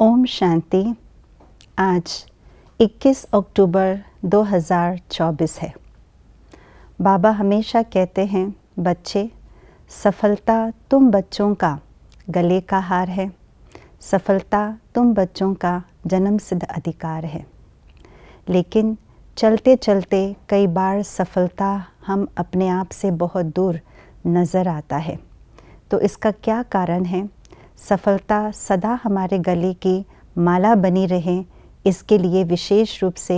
ओम शांति आज 21 अक्टूबर 2024 है बाबा हमेशा कहते हैं बच्चे सफलता तुम बच्चों का गले का हार है सफलता तुम बच्चों का जन्म सिद्ध अधिकार है लेकिन चलते चलते कई बार सफलता हम अपने आप से बहुत दूर नज़र आता है तो इसका क्या कारण है सफलता सदा हमारे गले की माला बनी रहे इसके लिए विशेष रूप से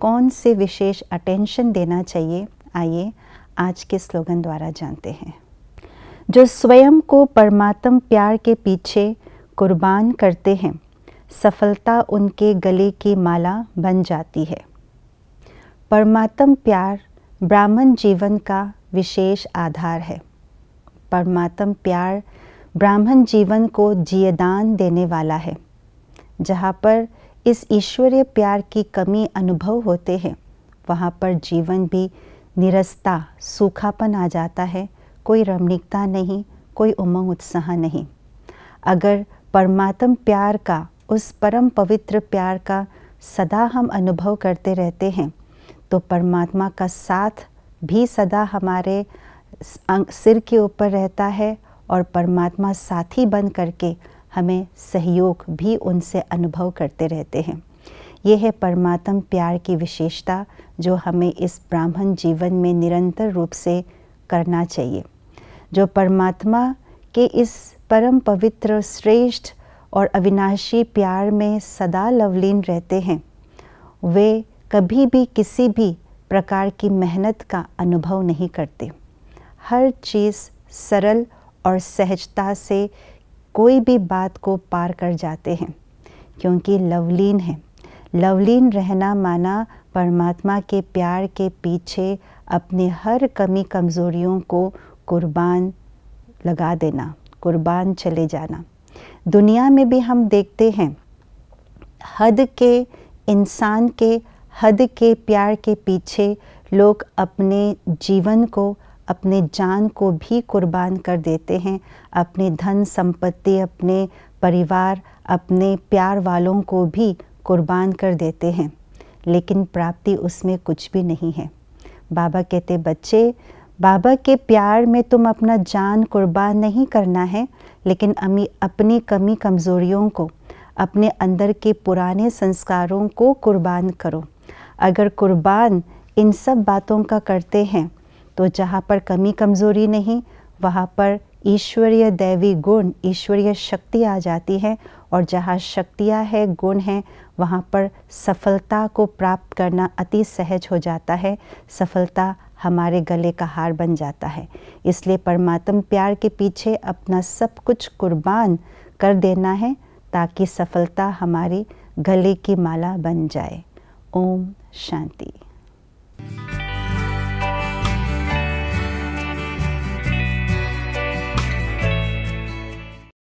कौन से विशेष अटेंशन देना चाहिए आइए आज के स्लोगन द्वारा जानते हैं जो स्वयं को परमात्म प्यार के पीछे कुर्बान करते हैं सफलता उनके गले की माला बन जाती है परमात्म प्यार ब्राह्मण जीवन का विशेष आधार है परमात्म प्यार ब्राह्मण जीवन को जीदान देने वाला है जहाँ पर इस ईश्वरीय प्यार की कमी अनुभव होते हैं वहाँ पर जीवन भी निरस्ता सूखापन आ जाता है कोई रमणीकता नहीं कोई उमंग उत्साह नहीं अगर परमात्म प्यार का उस परम पवित्र प्यार का सदा हम अनुभव करते रहते हैं तो परमात्मा का साथ भी सदा हमारे अं-, सिर के ऊपर रहता है और परमात्मा साथी बन करके हमें सहयोग भी उनसे अनुभव करते रहते हैं यह है परमात्म प्यार की विशेषता जो हमें इस ब्राह्मण जीवन में निरंतर रूप से करना चाहिए जो परमात्मा के इस परम पवित्र श्रेष्ठ और अविनाशी प्यार में सदा लवलीन रहते हैं वे कभी भी किसी भी प्रकार की मेहनत का अनुभव नहीं करते हर चीज़ सरल और सहजता से कोई भी बात को पार कर जाते हैं क्योंकि लवलीन है लवलीन रहना माना परमात्मा के प्यार के पीछे अपने हर कमी कमज़ोरियों को कुर्बान लगा देना कुर्बान चले जाना दुनिया में भी हम देखते हैं हद के इंसान के हद के प्यार के पीछे लोग अपने जीवन को अपने जान को भी कुर्बान कर देते हैं अपने धन संपत्ति अपने परिवार अपने प्यार वालों को भी कुर्बान कर देते हैं लेकिन प्राप्ति उसमें कुछ भी नहीं है बाबा कहते बच्चे बाबा के प्यार में तुम अपना जान कुर्बान नहीं करना है लेकिन अमी अपनी कमी कमज़ोरियों को अपने अंदर के पुराने संस्कारों को कुर्बान करो अगर कुर्बान इन सब बातों का करते हैं तो जहाँ पर कमी कमज़ोरी नहीं वहाँ पर ईश्वरीय दैवी गुण ईश्वरीय शक्ति आ जाती है और जहाँ शक्तियाँ है गुण हैं वहाँ पर सफलता को प्राप्त करना अति सहज हो जाता है सफलता हमारे गले का हार बन जाता है इसलिए परमात्म प्यार के पीछे अपना सब कुछ कुर्बान कर देना है ताकि सफलता हमारी गले की माला बन जाए ओम शांति